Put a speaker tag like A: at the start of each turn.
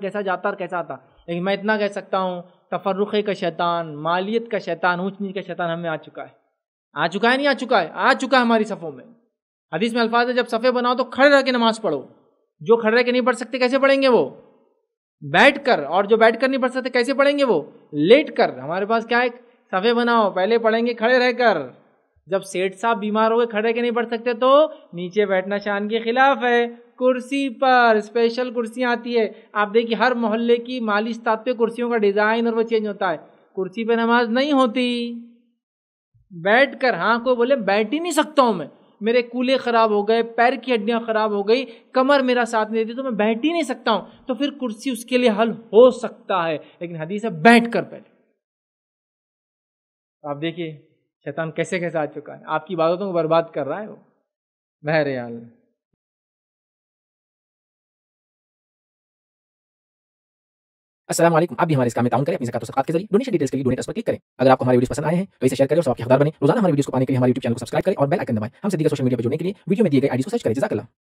A: कैसा जाता और कैसा आता लेकिन मैं इतना कह सकता हूँ तफरुखे का शैतान मालियत का शैतान ऊँच नीच का शैतान हमें आ चुका है आ चुका है नहीं आ चुका है आ चुका है हमारी सफ़ों में हदीस में अल्फाज है जब सफ़े बनाओ तो खड़े रह के नमाज़ पढ़ो जो खड़े रह के नहीं पढ़ सकते कैसे पढ़ेंगे वो बैठ कर और जो बैठ कर नहीं पढ़ सकते कैसे पढ़ेंगे वो लेट कर हमारे पास क्या है सफ़े बनाओ पहले पढ़ेंगे खड़े रहकर जब सेठ साहब बीमार हो गए खड़े के नहीं बढ़ सकते तो नीचे बैठना शान के खिलाफ है कुर्सी पर स्पेशल कुर्सियाँ आती है आप देखिए हर मोहल्ले की मालिश स्तात पे कुर्सियों का डिज़ाइन और वो चेंज होता है कुर्सी पे नमाज नहीं होती बैठ कर हाँ को बोले बैठ ही नहीं सकता हूँ मैं मेरे कूले ख़राब हो गए पैर की हड्डियाँ ख़राब हो गई कमर मेरा साथ नहीं देती तो मैं बैठ ही नहीं सकता हूँ तो फिर कुर्सी उसके लिए हल हो सकता है लेकिन हदीस है बैठ कर पहले
B: आप देखिए शैतान कैसे कैसे आ चुका है आपकी इबादतों को बर्बाद कर रहा है वो बहर हाल असलम आप भी हमारे इस काम करें अपनी जकात के जरिए डोनेशन डिटेल्स के लिए डोनेट पर क्लिक करें अगर आपको हमारी वीडियो पसंद आए हैं तो इसे शेयर करें और आपके हदार बने रोजाना हमारी वीडियो को पाने के लिए हमारे यूट्यूब चैनल को सब्सक्राइब करें और बेल आइकन दबाएं हमसे दीगर सोशल मीडिया पर जुड़ने के लिए वीडियो में दिए गए आईडी को सर्च करें जजाकला